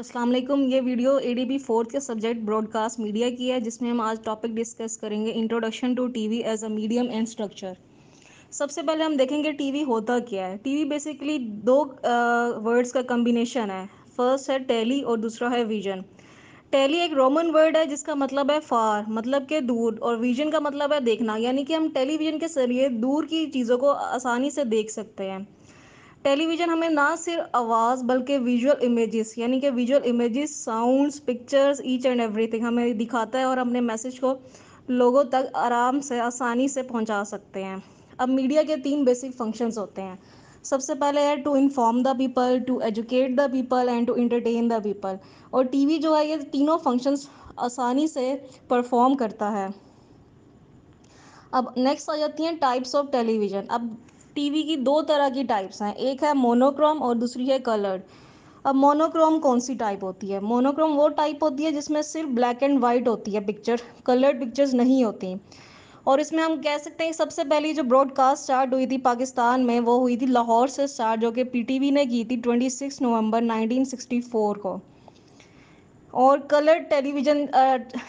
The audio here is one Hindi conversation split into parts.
असलम ये video A D B fourth के सब्जेक्ट ब्रॉडकास्ट मीडिया की है जिसमें हम आज टॉपिक डिस्कस करेंगे introduction to T V as a medium and structure सबसे पहले हम देखेंगे टी वी होता क्या है टी वी बेसिकली दो वर्ड्स uh, का कम्बिनेशन है फर्स्ट है टेली और दूसरा है विजन टेली एक रोमन वर्ड है जिसका मतलब है फार मतलब के दूर और विजन का मतलब है देखना यानी कि हम टेलीविज़न के जरिए दूर की चीज़ों को आसानी से देख सकते हैं टेलीविज़न हमें ना सिर्फ आवाज़ बल्कि विजुअल इमेजेस यानी कि visual images sounds pictures each and everything हमें दिखाता है और अपने मैसेज को लोगों तक आराम से आसानी से पहुंचा सकते हैं अब मीडिया के तीन बेसिक फंक्शंस होते हैं सबसे पहले है to inform the people to educate the people and to entertain the people और टीवी जो है ये तीनों फंक्शंस आसानी से परफॉर्म करता है अब नेक्स्ट आ जाती हैं टाइप्स ऑफ टेलीविज़न अब टीवी की दो तरह की टाइप्स हैं एक है मोनोक्रोम और दूसरी है कलर्ड अब मोनोक्रोम कौन सी टाइप होती है मोनोक्रोम वो टाइप होती है जिसमें सिर्फ ब्लैक एंड वाइट होती है पिक्चर कलर्ड पिक्चर्स नहीं होती और इसमें हम कह सकते हैं सबसे पहली जो ब्रॉडकास्ट स्टार्ट हुई थी पाकिस्तान में वो हुई थी लाहौर से स्टार्ट जो कि पीटीवी ने की थी 26 नवंबर 1964 को और कलर टेलीविज़न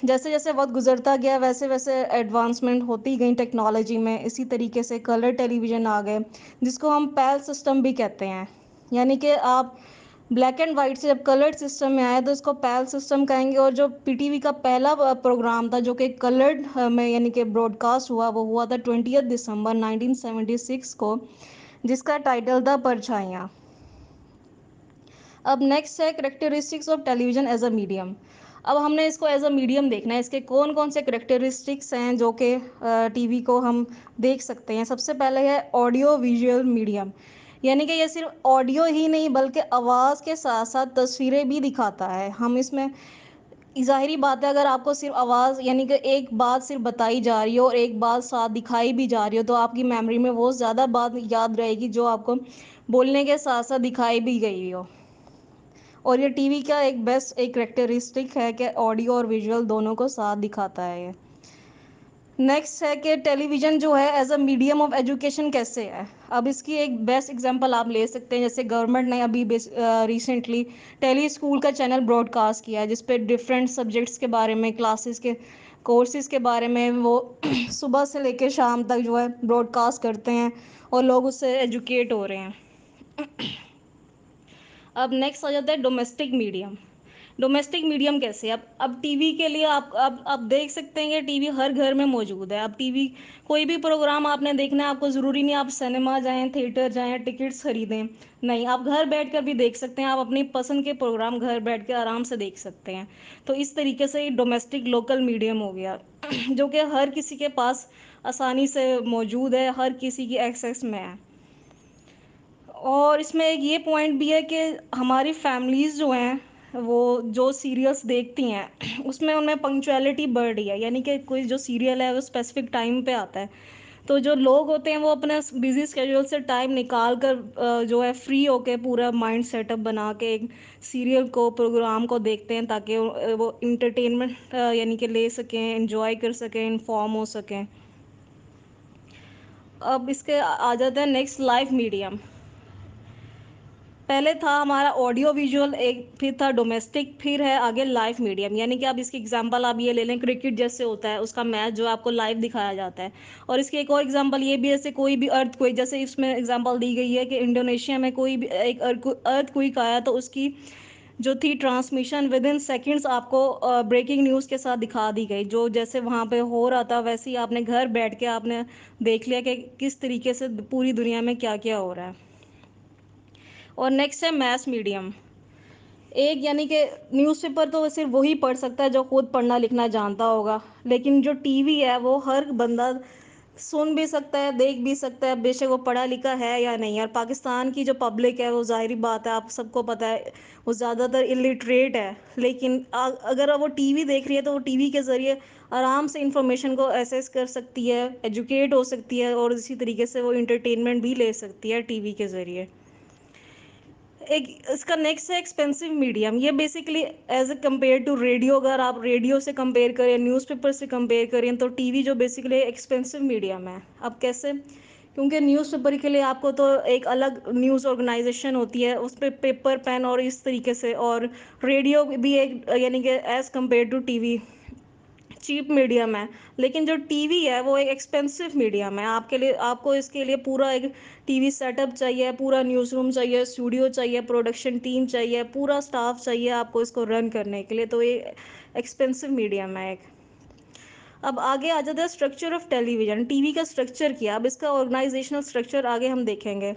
जैसे जैसे वक्त गुजरता गया वैसे वैसे एडवांसमेंट होती गई टेक्नोलॉजी में इसी तरीके से कलर टेलीविज़न आ गए जिसको हम पैल सिस्टम भी कहते हैं यानी कि आप ब्लैक एंड वाइट से जब कलर्ड सिस्टम में आए तो इसको पैल सिस्टम कहेंगे और जो पीटीवी का पहला प्रोग्राम था जो कि कलर्ड में यानी कि ब्रॉडकास्ट हुआ वो हुआ था ट्वेंटी दिसंबर 1976 को जिसका टाइटल था परछाइयाँ अब नेक्स्ट है characteristics of television as a medium अब हमने इसको एज अ मीडियम देखना है इसके कौन कौन से करेक्टरिस्टिक्स हैं जो कि टीवी को हम देख सकते हैं सबसे पहले है ऑडियो विजुअल मीडियम यानी कि यह सिर्फ ऑडियो ही नहीं बल्कि आवाज़ के साथ साथ तस्वीरें भी दिखाता है हम इसमें ज़ाहरी बात है अगर आपको सिर्फ आवाज़ यानी कि एक बात सिर्फ बताई जा रही हो और एक बात साथ दिखाई भी जा रही हो तो आपकी मेमोरी में वो ज़्यादा बात याद रहेगी जो आपको बोलने के साथ साथ दिखाई भी गई हो और ये टीवी का एक बेस्ट एक करेक्टरिस्टिक है कि ऑडियो और विजुअल दोनों को साथ दिखाता है ये नेक्स्ट है कि टेलीविज़न जो है as a medium of education कैसे है अब इसकी एक बेस्ट एग्जांपल आप ले सकते हैं जैसे गवर्नमेंट ने अभी रिसेंटली टेली स्कूल का चैनल ब्रॉडकास्ट किया है जिसपे डिफरेंट सब्जेक्ट्स के बारे में क्लासेस के कोर्सेज के बारे में वो सुबह से लेकर शाम तक जो है ब्रॉडकास्ट करते हैं और लोग उससे एजुकेट हो रहे हैं अब नेक्स्ट आ जाता है डोमेस्टिक मीडियम डोमेस्टिक मीडियम कैसे अब अब टीवी के लिए आप अब आप देख सकते हैं कि टीवी हर घर में मौजूद है अब टीवी कोई भी प्रोग्राम आपने देखना है आपको ज़रूरी नहीं आप सिनेमा जाएं थिएटर जाएं टिकट्स खरीदें नहीं आप घर बैठ कर भी देख सकते हैं आप अपनी पसंद के प्रोग्राम घर बैठ कर आराम से देख सकते हैं तो इस तरीके से डोमेस्टिक लोकल मीडियम हो गया जो कि हर किसी के पास आसानी से मौजूद है हर किसी की एक्सेस में है और इसमें एक ये पॉइंट भी है कि हमारी फैमिलीज़ जो हैं वो जो सीरियल्स देखती हैं उसमें उनमें पंक्चुअलिटी बढ़ रही है यानी कि कोई जो सीरियल है वो स्पेसिफिक टाइम पे आता है तो जो लोग होते हैं वो अपना बिजी स्केड्यूल से टाइम निकाल कर जो है फ्री होके पूरा माइंड सेटअप बना के एक सीरियल को प्रोग्राम को देखते हैं ताकि वो इंटरटेनमेंट यानी कि ले सकें इन्जॉय कर सकें इन्फॉर्म हो सकें अब इसके आ जाते हैं नेक्स्ट लाइव मीडियम पहले था हमारा ऑडियो विजुअल एक फिर था डोमेस्टिक फिर है आगे लाइव मीडियम यानी कि आप इसकी एग्जांपल आप ये ले लें क्रिकेट जैसे होता है उसका मैच जो आपको लाइव दिखाया जाता है और इसकी एक और एग्जांपल ये भी जैसे कोई भी अर्थ कोई जैसे इसमें एग्जांपल दी गई है कि इंडोनेशिया में कोई भी एक अर्थ क्विक आया तो उसकी जो थी ट्रांसमिशन विद इन सेकेंड्स आपको ब्रेकिंग न्यूज़ के साथ दिखा दी गई जो जैसे वहाँ पे हो रहा था वैसे ही आपने घर बैठ के आपने देख लिया कि किस तरीके से पूरी दुनिया में क्या क्या हो रहा है और नेक्स्ट है मैथ्स मीडियम एक यानी कि न्यूज़पेपर तो सिर्फ वही पढ़ सकता है जो खुद पढ़ना लिखना जानता होगा लेकिन जो टीवी है वो हर बंदा सुन भी सकता है देख भी सकता है बेशक वो पढ़ा लिखा है या नहीं और पाकिस्तान की जो पब्लिक है वो ज़ाहिर बात है आप सबको पता है वो ज़्यादातर इलिटरेट है लेकिन अगर वो टीवी देख रही है तो वो टीवी के ज़रिए आराम से इंफॉर्मेशन को एसेस कर सकती है एजुकेट हो सकती है और इसी तरीके से वो इंटरटेनमेंट भी ले सकती है टीवी के ज़रिए एक इसका नेक्स्ट है एक्सपेंसिव मीडियम ये basically as a compare to radio अगर आप रेडियो से कंपेयर करें न्यूज़पेपर से कंपेयर करें तो टीवी जो बेसिकली एक्सपेंसिव मीडियम है अब कैसे क्योंकि न्यूज़पेपर के लिए आपको तो एक अलग न्यूज़ ऑर्गेनाइजेशन होती है उस पर पे पेपर पेन और इस तरीके से और रेडियो भी एक यानी कि as compare to T cheap medium है लेकिन जो टीवी है वो एक एक्सपेंसिव मीडियम है आपके लिए आपको इसके लिए पूरा एक टीवी सेटअप चाहिए पूरा न्यूज़ रूम चाहिए स्टूडियो चाहिए प्रोडक्शन टीम चाहिए पूरा स्टाफ चाहिए आपको इसको रन करने के लिए तो ये एक्सपेंसिव मीडियम है एक अब आगे आ जाता है स्ट्रक्चर ऑफ टेलीविज़न टीवी का स्ट्रक्चर किया अब इसका ऑर्गेनाइजेशनल स्ट्रक्चर आगे हम देखेंगे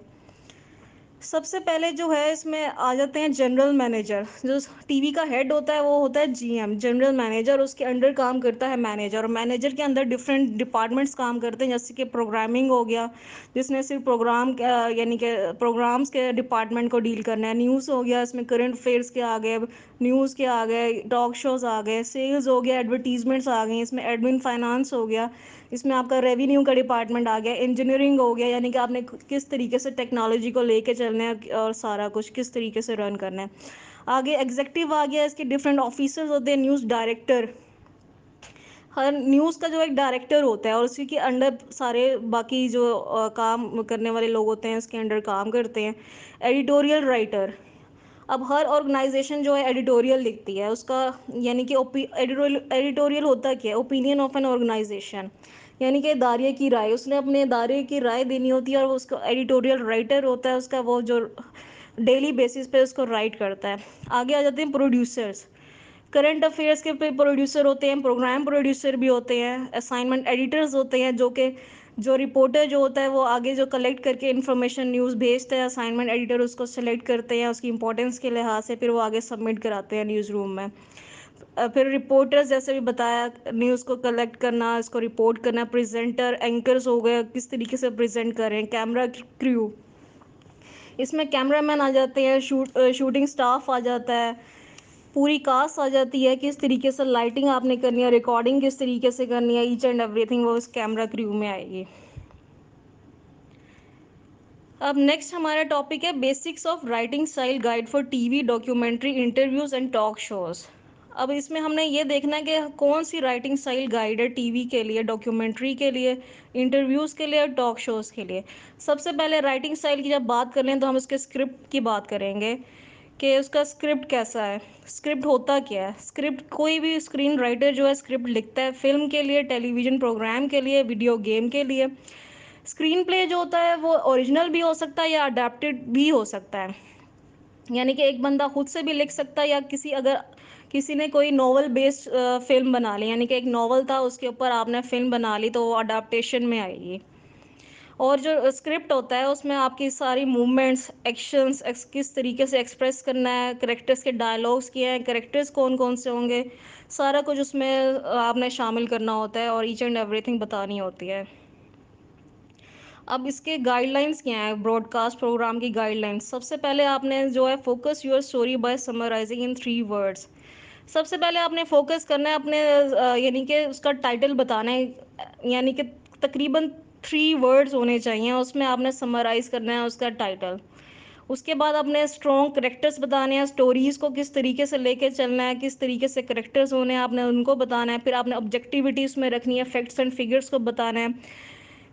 सबसे पहले जो है इसमें आ जाते हैं जनरल मैनेजर जो टीवी का हेड होता है वो होता है जीएम जनरल मैनेजर उसके अंडर काम करता है मैनेजर और मैनेजर के अंदर डिफरेंट डिपार्टमेंट्स काम करते हैं जैसे कि प्रोग्रामिंग हो गया जिसने सिर्फ प्रोग्राम यानी कि प्रोग्राम्स के डिपार्टमेंट को डील करना है न्यूज़ हो गया इसमें करंट अफेयर्स के आ गए न्यूज़ के आ गए टॉक शोज़ आ गए सेल्स हो गया एडवर्टीजमेंट्स आ गई इसमें एडमिन फाइनेंस हो गया इसमें आपका रेवेन्यू का डिपार्टमेंट आ गया इंजीनियरिंग हो गया यानी कि आपने किस तरीके से टेक्नोलॉजी को लेके चलना है और सारा कुछ किस तरीके से रन करना है आगे एग्जेक्टिव आ गया इसके डिफरेंट ऑफिसर्स होते हैं न्यूज़ डायरेक्टर हर न्यूज़ का जो एक डायरेक्टर होता है और उसी के अंडर सारे बाकी जो काम करने वाले लोग होते हैं उसके अंडर काम करते हैं एडिटोरियल राइटर अब हर ऑर्गेनाइजेशन जो है एडिटोरियल लिखती है उसका यानी कि एडिटोरियल एडिटोरियल होता क्या है ओपिनियन ऑफ एन ऑर्गेनाइजेशन यानी कि दायरे की राय उसने अपने दायरे की राय देनी होती है और उसका एडिटोरियल राइटर होता है उसका वो जो डेली बेसिस पे उसको राइट करता है आगे आ जाते हैं प्रोड्यूसर्स करंट अफेयर्स के पे प्रोड्यूसर होते हैं प्रोग्राम प्रोड्यूसर भी होते हैं असाइनमेंट एडिटर्स होते हैं जो कि जो रिपोर्टर जो होता है वो आगे जो कलेक्ट करके इन्फॉर्मेशन न्यूज़ भेजते हैं असाइनमेंट एडिटर उसको सेलेक्ट करते हैं उसकी इंपॉर्टेंस के लिहाज से फिर वो आगे सबमिट कराते हैं न्यूज़ रूम में फिर रिपोर्टर्स जैसे भी बताया न्यूज़ को कलेक्ट करना इसको रिपोर्ट करना प्रेजेंटर एंकर्स हो गए किस तरीके से प्रेजेंट करें कैमरा क्रू इसमें कैमरामैन आ जाते हैं शूट शूटिंग स्टाफ आ जाता है पूरी कास्ट आ जाती है किस तरीके से लाइटिंग आपने करनी है रिकॉर्डिंग किस तरीके से करनी है ईच एंड एवरीथिंग वो उस कैमरा क्रू में आएगी अब नेक्स्ट हमारा टॉपिक है basics of writing style guide for TV documentary interviews and talk shows अब इसमें हमने ये देखना है कि कौन सी राइटिंग स्टाइल गाइड है टीवी के लिए डॉक्यूमेंट्री के लिए इंटरव्यूज़ के लिए और टॉक शोज़ के लिए सबसे पहले राइटिंग स्टाइल की जब बात कर लें तो हम उसके स्क्रिप्ट की बात करेंगे कि उसका स्क्रिप्ट कैसा है स्क्रिप्ट होता क्या है स्क्रिप्ट कोई भी स्क्रीन राइटर जो है स्क्रिप्ट लिखता है फिल्म के लिए टेलीविज़न प्रोग्राम के लिए वीडियो गेम के लिए स्क्रीन प्ले जो होता है वो ओरिजिनल भी हो सकता है या अडेप्टेड भी हो सकता है यानी कि एक बंदा खुद से भी लिख सकता है या किसी अगर किसी ने कोई नॉवल बेस्ड फिल्म बना ली यानी कि एक नॉवल था उसके ऊपर आपने फिल्म बना ली तो वो अडाप्टेशन में आएगी और जो स्क्रिप्ट होता है उसमें आपकी सारी मूवमेंट्स एक्शंस किस तरीके से एक्सप्रेस करना है करेक्टर्स के डायलॉग्स किए हैं करेक्टर्स कौन कौन से होंगे सारा कुछ उसमें आपने शामिल करना होता है और ईच एंड एवरीथिंग बतानी होती है अब इसके गाइडलाइंस क्या हैं ब्रॉडकास्ट प्रोग्राम की गाइडलाइंस सबसे पहले आपने जो है focus your story by summarising in three words सबसे पहले आपने फोकस करना है अपने यानी कि उसका टाइटल बताना है यानी कि तकरीबन थ्री वर्ड्स होने चाहिए उसमें आपने समराइज़ करना है उसका टाइटल उसके बाद अपने स्ट्रॉन्ग करेक्टर्स बताने हैं स्टोरीज़ को किस तरीके से लेके चलना है किस तरीके से करेक्टर्स होने हैं आपने उनको बताना है फिर आपने ऑब्जेक्टिविटी उसमें रखनी है फैक्ट्स एंड फिगर्स को बताना है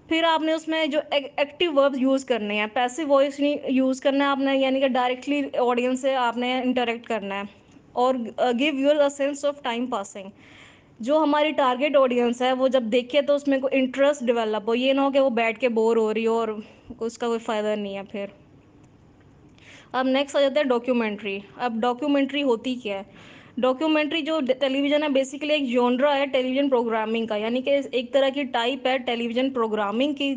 फिर आपने उसमें जो एक्टिव वर्ब्स यूज़ करने हैं पैसिव वॉइस नहीं यूज़ करना है आपने यानी कि डायरेक्टली ऑडियंस से आपने इंटरेक्ट करना है और give your a sense of time passing जो हमारी टारगेट ऑडियंस है वो जब देखे तो उसमें कोई इंटरेस्ट डेवलप हो ये ना हो कि वो बैठ के बोर हो रही हो और उसका कोई फ़ायदा नहीं है फिर अब नेक्स्ट आ जाता है डॉक्यूमेंट्री अब डॉक्यूमेंट्री होती क्या है डॉक्यूमेंट्री जो टेलीविज़न है बेसिकली एक जोनरा है टेलीविज़न प्रोग्रामिंग का यानी कि एक तरह की टाइप है टेलीविज़न प्रोग्रामिंग की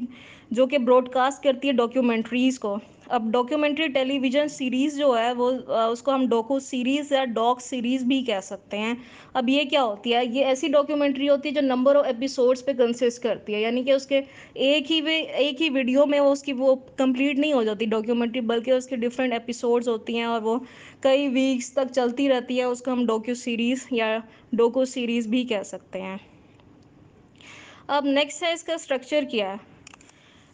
जो कि ब्रॉडकास्ट करती है डॉक्यूमेंट्रीज़ को अब डॉक्यूमेंट्री टेलीविज़न सीरीज़ जो है वो उसको हम डोको सीरीज़ या डॉक सीरीज़ भी कह सकते हैं अब ये क्या होती है ये ऐसी डॉक्यूमेंट्री होती है जो नंबर ऑफ एपिसोड्स पे कंसिस्ट करती है यानी कि उसके एक ही वे एक ही वीडियो में वो उसकी वो कंप्लीट नहीं हो जाती डॉक्यूमेंट्री बल्कि उसके डिफरेंट एपिसोड्स होती हैं और वो कई वीक्स तक चलती रहती है उसको हम डोक्यू सीरीज़ या डोको सीरीज़ भी कह सकते हैं अब नेक्स्ट है इसका स्ट्रक्चर क्या है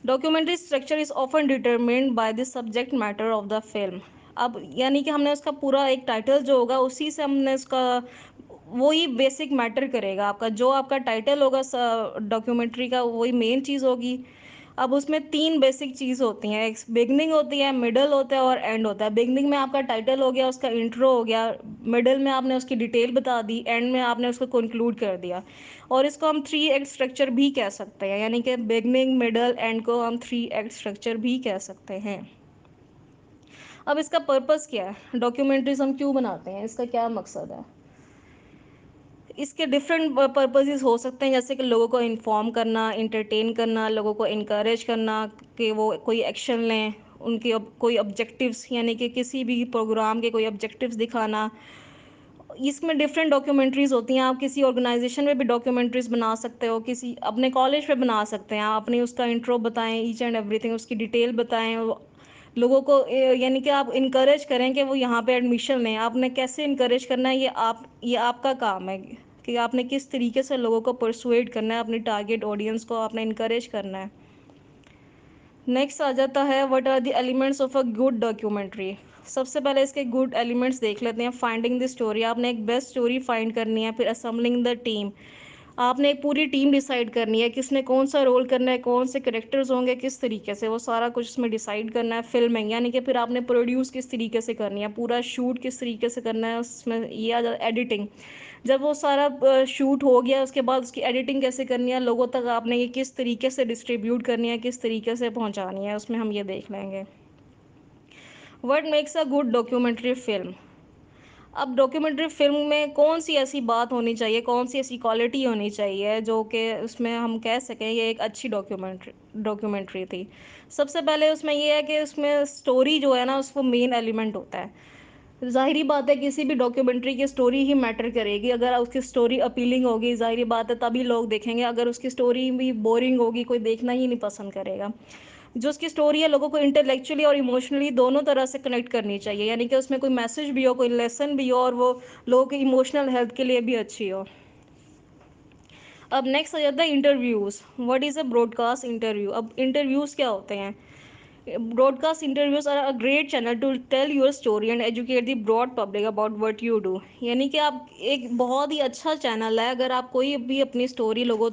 documentary structure is often determined by the subject matter of the film अब यानी कि हमने उसका पूरा एक टाइटल जो होगा उसी से हमने उसका वही बेसिक मैटर करेगा आपका जो आपका टाइटल होगा डॉक्यूमेंट्री का वही मेन चीज़ होगी अब उसमें तीन बेसिक चीज़ होती हैं एक बिगनिंग होती है मिडल होता है और एंड होता है बिगनिंग में आपका टाइटल हो गया उसका इंट्रो हो गया मिडल में आपने उसकी डिटेल बता दी एंड में आपने उसको कंक्लूड कर दिया और इसको हम थ्री एक्ट स्ट्रक्चर भी कह सकते हैं यानी कि बिगनिंग मिडल एंड को हम थ्री एक्ट स्ट्रक्चर भी कह सकते हैं अब इसका पर्पज़ क्या है डॉक्यूमेंट्रीज हम क्यों बनाते हैं इसका क्या मकसद है इसके डिफरेंट पर्पजेज़ हो सकते हैं जैसे कि लोगों को इन्फॉर्म करना इंटरटेन करना लोगों को इनक्रेज करना कि वो कोई एक्शन लें उनके अब कोई ऑब्जेक्टिव्स यानी कि किसी भी प्रोग्राम के कोई ऑब्जेक्टिव्स दिखाना इसमें डिफरेंट डॉक्यूमेंट्रीज होती हैं आप किसी ऑर्गेनाइजेशन में भी डॉक्यूमेंट्रीज बना सकते हो किसी अपने कॉलेज पे बना सकते हैं आप अपने उसका इंट्रो बताएं ईच एंड एवरीथिंग उसकी डिटेल बताएं लोगों को यानी कि आप इनक्रेज करें कि वो यहाँ पे एडमिशन लें आपने कैसे इनक्रेज करना है ये आप ये आपका काम है कि आपने किस तरीके से लोगों को परसुएट करना है अपने टारगेट ऑडियंस को आपने इनक्रेज करना है नेक्स्ट आ जाता है what are the elements of a good documentary सबसे पहले इसके गुड एलिमेंट्स देख लेते हैं फाइंडिंग द स्टोरी आपने एक बेस्ट स्टोरी फाइंड करनी है फिर असम्बलिंग द टीम आपने एक पूरी टीम डिसाइड करनी है किसने कौन सा रोल करना है कौन से करेक्टर्स होंगे किस तरीके से वो सारा कुछ इसमें डिसाइड करना है फिल्म है यानी कि फिर आपने प्रोड्यूस किस तरीके से करनी है पूरा शूट किस तरीके से करना है उसमें ये एडिटिंग जब वो सारा शूट हो गया उसके बाद उसकी एडिटिंग कैसे करनी है लोगों तक आपने ये किस तरीके से डिस्ट्रीब्यूट करनी है किस तरीके से पहुँचानी है उसमें हम ये देख लेंगे what makes a good documentary film अब डॉक्यूमेंट्री फिल्म में कौन सी ऐसी बात होनी चाहिए कौन सी ऐसी क्वालिटी होनी चाहिए जो कि उसमें हम कह सकें ये एक अच्छी डॉक्यूमेंट्री डॉक्यूमेंट्री थी सबसे पहले उसमें ये है कि उसमें स्टोरी जो है ना उसको मेन एलिमेंट होता है ज़ाहरी बात है किसी भी डॉक्यूमेंट्री की स्टोरी ही मैटर करेगी अगर उसकी स्टोरी अपीलिंग होगी ज़ाहरी बात है तभी लोग देखेंगे अगर उसकी स्टोरी भी बोरिंग होगी कोई देखना ही नहीं पसंद करेगा जो उसकी स्टोरी है लोगों को इंटेलेक्चुअली और इमोशनली दोनों तरह से कनेक्ट करनी चाहिए यानी कि उसमें कोई मैसेज भी हो कोई लेसन भी हो और वो लोगों की इमोशनल हेल्थ के लिए भी अच्छी हो अब नेक्स्ट आ जाता है interviews what is a broadcast interview अब इंटरव्यूज़ क्या होते हैं broadcast interviews are a great channel to tell your story and educate the broad public about what you do यानी कि आप एक बहुत ही अच्छा चैनल है अगर आप कोई भी अपनी स्टोरी लोगों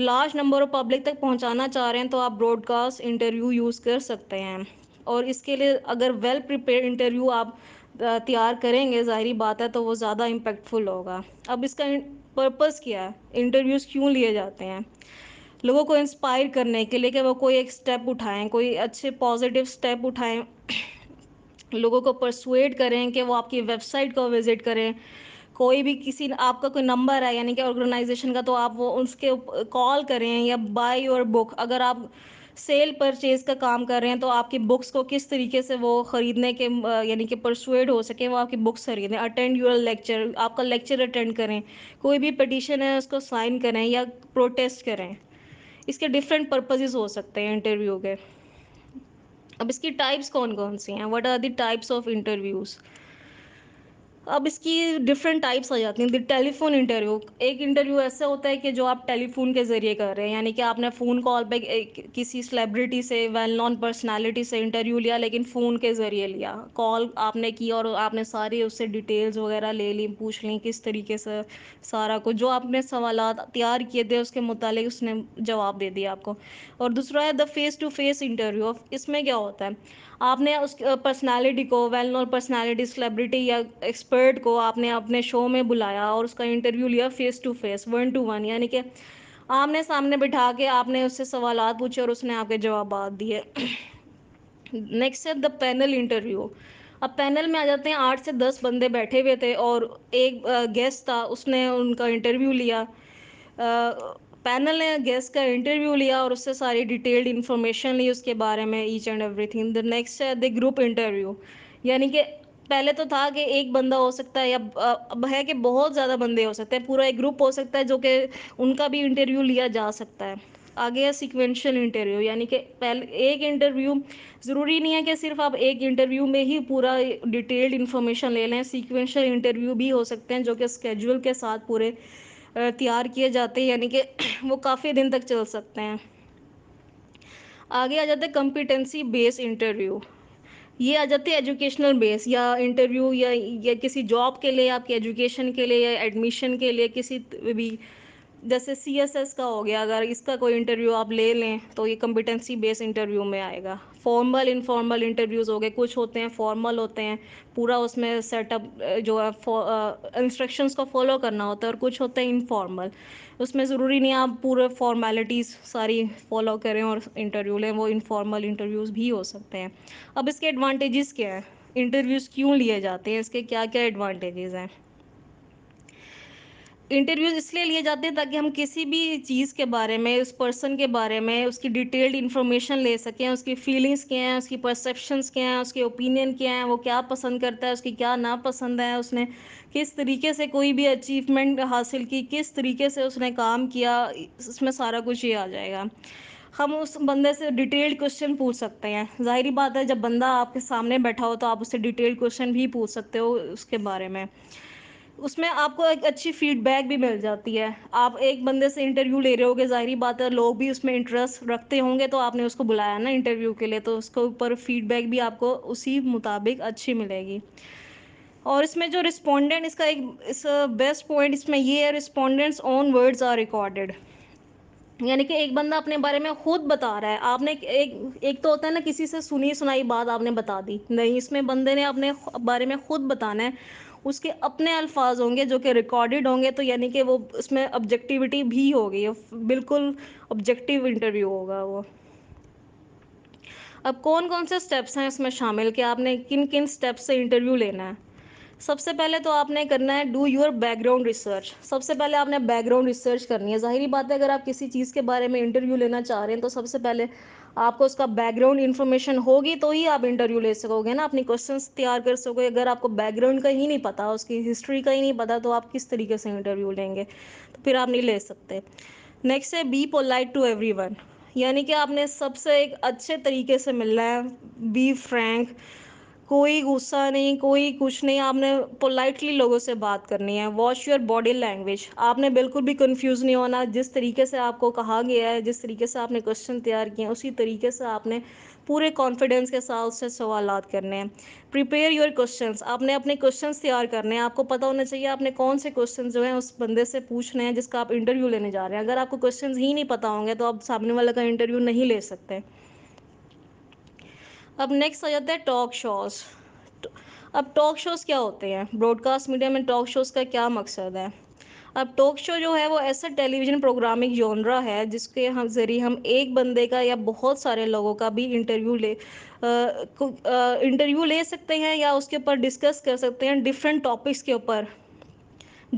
लार्ज नंबर ऑफ पब्लिक तक पहुंचाना चाह रहे हैं तो आप ब्रॉडकास्ट इंटरव्यू यूज़ कर सकते हैं और इसके लिए अगर वेल प्रिपेयर इंटरव्यू आप तैयार करेंगे ज़ाहरी बात है तो वो ज़्यादा इम्पेक्टफुल होगा अब इसका पर्पज़ क्या है इंटरव्यूज़ क्यों लिए जाते हैं लोगों को इंस्पायर करने के लिए कि वो कोई एक स्टेप उठाएं कोई अच्छे पॉजिटिव स्टेप उठाएं लोगों को परसुएट करें कि वो आपकी वेबसाइट को विज़िट करें कोई भी किसी आपका कोई नंबर है यानी कि ऑर्गेनाइजेशन का तो आप वो उसके कॉल करें या बाय योर बुक अगर आप सेल परचेज का काम कर रहे हैं तो आपकी बुक्स को किस तरीके से वो ख़रीदने के यानी कि परसुएड हो सके वो आपकी बुक्स खरीदें अटेंड यूर लेक्चर आपका लेक्चर अटेंड करें कोई भी पटिशन है उसको साइन करें या प्रोटेस्ट करें इसके डिफरेंट पर्पजेज़ हो सकते हैं इंटरव्यू के अब इसकी टाइप्स कौन कौन सी हैं what are the types of interviews अब इसकी डिफरेंट टाइप्स आ जाती हैं टेलीफोन इंटरव्यू एक इंटरव्यू ऐसा होता है कि जो आप टेलीफोन के ज़रिए कर रहे हैं यानी कि आपने फ़ोन कॉल पे किसी सेलिब्रिटी से वेल नॉन पर्सनालिटी से इंटरव्यू लिया लेकिन फ़ोन के ज़रिए लिया कॉल आपने की और आपने सारी उससे डिटेल्स वगैरह ले ली पूछ ली किस तरीके से सारा कुछ जो आपने सवाल तैयार किए थे उसके मुतालिक उसने जवाब दे दिया आपको और दूसरा है the face to face interview इसमें क्या होता है आपने उस पर्सनालिटी को वेल नोन पर्सनालिटी सेलिब्रिटी या एक्सपर्ट को आपने अपने शो में बुलाया और उसका इंटरव्यू लिया face to face one to one यानी कि आमने सामने बिठा के आपने उससे सवाल पूछे और उसने आपके जवाब दिए नेक्स्ट है द पैनल इंटरव्यू अब पैनल में आ जाते हैं आठ से दस बंदे बैठे हुए थे और एक गेस्ट था उसने उनका इंटरव्यू लिया पैनल ने गेस्ट का इंटरव्यू लिया और उससे सारी डिटेल्ड इन्फॉर्मेशन ली उसके बारे में each and everything the next है द ग्रुप इंटरव्यू यानी कि पहले तो था कि एक बंदा हो सकता है या अब है कि बहुत ज़्यादा बंदे हो सकते हैं पूरा एक ग्रुप हो सकता है जो कि उनका भी इंटरव्यू लिया जा सकता है आगे है सिक्वेंशियल इंटरव्यू यानी कि पहले एक इंटरव्यू ज़रूरी नहीं है कि सिर्फ आप एक इंटरव्यू में ही पूरा डिटेल्ड इन्फॉर्मेशन ले लें सिक्वेंशियल इंटरव्यू भी हो सकते हैं जो कि स्केड्यूल के साथ पूरे तैयार किए जाते हैं यानी कि वो काफ़ी दिन तक चल सकते हैं आगे आ जाते हैं कम्पिटेंसी बेस इंटरव्यू ये आ जाते हैं एजुकेशनल बेस या इंटरव्यू या या किसी जॉब के लिए आपके एजुकेशन के लिए या एडमिशन के लिए किसी भी जैसे सी एस एस का हो गया अगर इसका कोई इंटरव्यू आप ले लें तो ये कम्पिटेंसी बेस इंटरव्यू में आएगा फॉर्मल इनफॉर्मल इंटरव्यूज़ हो गए कुछ होते हैं फॉर्मल होते हैं पूरा उसमें सेटअप जो है इंस्ट्रक्शंस को फॉलो करना होता है और कुछ होते हैं इनफॉर्मल उसमें ज़रूरी नहीं आप पूरे फॉर्मेलिटीज़ सारी फॉलो करें और इंटरव्यू लें वो इनफॉर्मल इंटरव्यूज़ भी हो सकते हैं अब इसके एडवांटेजेस क्या हैं इंटरव्यूज़ क्यों लिए जाते हैं इसके क्या क्या एडवांटेजेस हैं इंटरव्यूज इसलिए लिए जाते हैं ताकि हम किसी भी चीज़ के बारे में उस पर्सन के बारे में उसकी डिटेल्ड इन्फॉर्मेशन ले सकें उसकी फीलिंग्स क्या हैं उसकी परसेप्शंस क्या हैं उसके ओपिनियन क्या हैं वो क्या पसंद करता है उसकी क्या नापसंद है उसने किस तरीके से कोई भी अचीवमेंट हासिल की किस तरीके से उसने काम किया इसमें सारा कुछ ये आ जाएगा हम उस बंदे से डिटेल्ड क्वेश्चन पूछ सकते हैं जाहिर बात है जब बंदा आपके सामने बैठा हो तो आप उससे डिटेल्ड क्वेश्चन भी पूछ सकते हो उसके बारे में उसमें आपको एक अच्छी फीडबैक भी मिल जाती है आप एक बंदे से इंटरव्यू ले रहे होगे जाहिर बात है लोग भी उसमें इंटरेस्ट रखते होंगे तो आपने उसको बुलाया ना इंटरव्यू के लिए तो उसके ऊपर फीडबैक भी आपको उसी मुताबिक अच्छी मिलेगी और इसमें जो रिस्पोंडेंट इसका एक इस बेस्ट पॉइंट इसमें ये है respondents own words are recorded यानी कि एक बंदा अपने बारे में खुद बता रहा है आपने एक एक तो होता है ना किसी से सुनी सुनाई बात आपने बता दी नहीं इसमें बंदे ने अपने बारे में खुद बताना है उसके अपने अल्फाज होंगे जो कि रिकॉर्डेड होंगे तो यानी कि वो उसमें ऑब्जेक्टिविटी भी होगी बिल्कुल ऑब्जेक्टिव इंटरव्यू होगा वो अब कौन कौन से स्टेप्स हैं इसमें शामिल कि आपने किन किन स्टेप्स से इंटरव्यू लेना है सबसे पहले तो आपने करना है डू योर बैकग्राउंड रिसर्च सबसे पहले आपने बैकग्राउंड रिसर्च करनी है जाहिर बात है अगर आप किसी चीज़ के बारे में इंटरव्यू लेना चाह रहे हैं तो सबसे पहले आपको उसका बैकग्राउंड इन्फॉर्मेशन होगी तो ही आप इंटरव्यू ले सकोगे ना अपनी क्वेश्चन तैयार कर सकोगे अगर आपको बैकग्राउंड का ही नहीं पता उसकी हिस्ट्री का ही नहीं पता तो आप किस तरीके से इंटरव्यू लेंगे तो फिर आप नहीं ले सकते नेक्स्ट है बी पोलाइट टू एवरी यानी कि आपने सबसे एक अच्छे तरीके से मिलना है बी फ्रैंक कोई गुस्सा नहीं कोई कुछ नहीं आपने पोलाइटली लोगों से बात करनी है वॉश योर बॉडी लैंग्वेज आपने बिल्कुल भी कंफ्यूज नहीं होना जिस तरीके से आपको कहा गया है जिस तरीके से आपने क्वेश्चन तैयार किए उसी तरीके से आपने पूरे कॉन्फिडेंस के साथ उससे सवाल करने हैं प्रिपेयर योर क्वेश्चन आपने अपने क्वेश्चन तैयार करने हैं आपको पता होना चाहिए आपने कौन से क्वेश्चन जो हैं उस बंदे से पूछने हैं जिसका आप इंटरव्यू लेने जा रहे हैं अगर आपको क्वेश्चन ही नहीं पता होंगे तो आप सामने वाले का इंटरव्यू नहीं ले सकते अब नेक्स्ट आ जाता है टॉक शोज़ अब टॉक शोज़ क्या होते हैं ब्रॉडकास्ट मीडिया में टॉक शोज़ का क्या मकसद है अब टॉक शो जो है वो ऐसा टेलीविजन प्रोग्रामिंग जोनरा है जिसके हम जरिए हम एक बंदे का या बहुत सारे लोगों का भी इंटरव्यू ले इंटरव्यू ले सकते हैं या उसके ऊपर डिस्कस कर सकते हैं डिफरेंट टॉपिक्स के ऊपर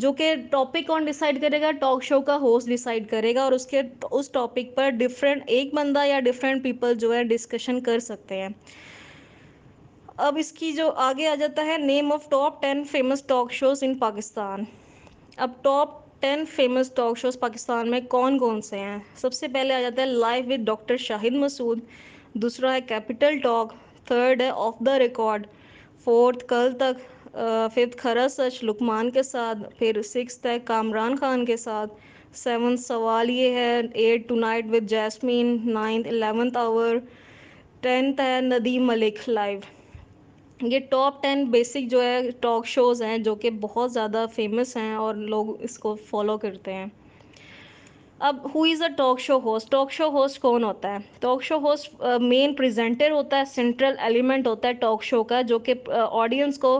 जो कि टॉपिक कौन डिसाइड करेगा टॉक शो का होस्ट डिसाइड करेगा और उसके उस टॉपिक पर डिफरेंट एक बंदा या डिफरेंट पीपल जो है डिस्कशन कर सकते हैं अब इसकी जो आगे आ जाता है name of top ten famous talk shows in Pakistan अब top ten famous talk shows Pakistan में कौन कौन से हैं सबसे पहले आ जाता है live with doctor Shahid Masood दूसरा है कैपिटल टॉक थर्ड है off the record fourth Kal Tak fifth खरा सच लुकमान के साथ फिर सिक्स है कामरान खान के साथ सेवन सवाल ये है eight tonight with Jasmine ninth eleventh hour tenth है नदीम मलिक लाइव ये टॉप टेन बेसिक जो है टॉक शोज़ हैं जो कि बहुत ज़्यादा फेमस हैं और लोग इसको फॉलो करते हैं अब who is a talk show host talk show host कौन होता है talk show host main presenter होता है सेंट्रल एलिमेंट होता है टॉक शो का जो कि ऑडियंस uh, को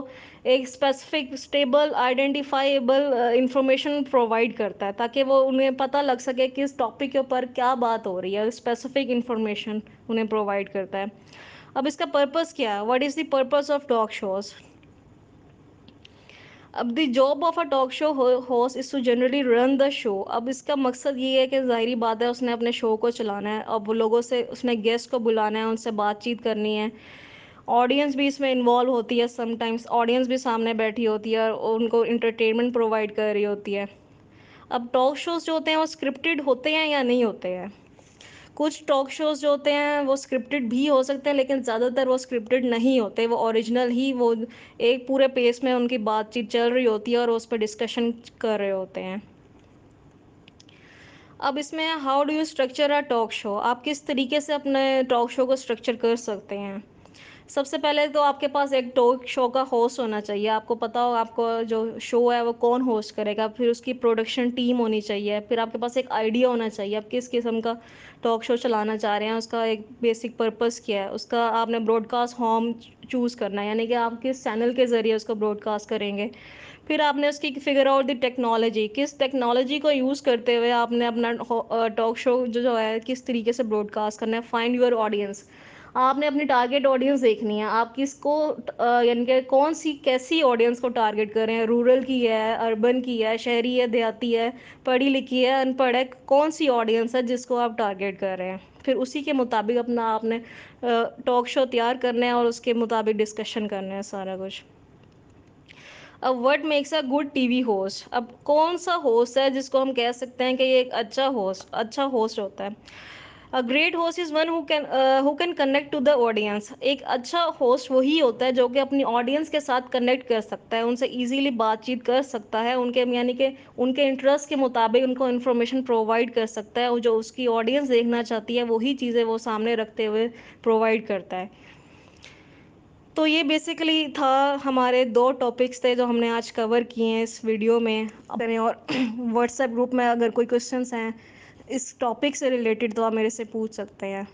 एक specific stable identifiable information provide करता है ताकि वो उन्हें पता लग सके किस टॉपिक के ऊपर क्या बात हो रही है स्पेसिफिक इंफॉर्मेशन उन्हें प्रोवाइड करता है अब इसका पर्पस क्या है what is the purpose of talk shows अब the job of a talk show host is to generally run the show अब इसका मकसद ये है कि ज़ाहरी बात है उसने अपने शो को चलाना है अब लोगों से उसने गेस्ट को बुलाना है उनसे बातचीत करनी है ऑडियंस भी इसमें इन्वॉल्व होती है समटाइम्स ऑडियंस भी सामने बैठी होती है और उनको इंटरटेनमेंट प्रोवाइड कर रही होती है अब टॉक शोज़ जो होते हैं वो स्क्रिप्टेड होते हैं या नहीं होते हैं कुछ टॉक शोज जो होते हैं वो स्क्रिप्टेड भी हो सकते हैं लेकिन ज़्यादातर वो स्क्रिप्टेड नहीं होते वो ओरिजिनल ही वो एक पूरे पेज में उनकी बातचीत चल रही होती है और उस पर डिस्कशन कर रहे होते हैं अब इसमें how do you structure a talk show आप किस तरीके से अपने टॉक शो को स्ट्रक्चर कर सकते हैं सबसे पहले तो आपके पास एक टॉक शो का होस्ट होना चाहिए आपको पता हो आपको जो शो है वो कौन होस्ट करेगा फिर उसकी प्रोडक्शन टीम होनी चाहिए फिर आपके पास एक आइडिया होना चाहिए आप किस किस्म का टॉक शो चलाना चाह रहे हैं उसका एक बेसिक पर्पस क्या है उसका आपने ब्रॉडकास्ट होम चूज़ करना है यानी कि आप किस चैनल के ज़रिए उसको ब्रॉडकास्ट करेंगे फिर आपने उसकी फिगर आउट दी टेक्नोलॉजी किस टेक्नोलॉजी को यूज़ करते हुए आपने अपना टॉक शो जो, जो है किस तरीके से ब्रॉडकास्ट करना है फाइंड योर ऑडियंस आपने अपनी टारगेट ऑडियंस देखनी है आप किसको यानी कि कौन सी कैसी ऑडियंस को टारगेट कर रहे हैं रूरल की है अर्बन की है शहरी है देहाती है पढ़ी लिखी है अनपढ़ है कौन सी ऑडियंस है जिसको आप टारगेट कर रहे हैं फिर उसी के मुताबिक अपना आपने टॉक शो तैयार करना है और उसके मुताबिक डिस्कशन करना है सारा कुछ अब what makes a good TV host अब कौन सा होस्ट है जिसको हम कह सकते हैं कि ये एक अच्छा होस्ट अच्छा होस्ट होता है a great host is one who can who can connect to the audience एक अच्छा होस्ट वही होता है जो कि अपनी ऑडियंस के साथ कनेक्ट कर सकता है उनसे इजीली बातचीत कर सकता है उनके यानी कि उनके इंटरेस्ट के मुताबिक उनको इन्फॉर्मेशन प्रोवाइड कर सकता है और जो उसकी ऑडियंस देखना चाहती है वही चीज़ें वो सामने रखते हुए प्रोवाइड करता है तो ये बेसिकली था हमारे दो टॉपिक्स थे जो हमने आज कवर किए हैं इस वीडियो में और व्हाट्सएप ग्रुप में अगर कोई क्वेश्चंस हैं इस टॉपिक से रिलेटेड तो आप मेरे से पूछ सकते हैं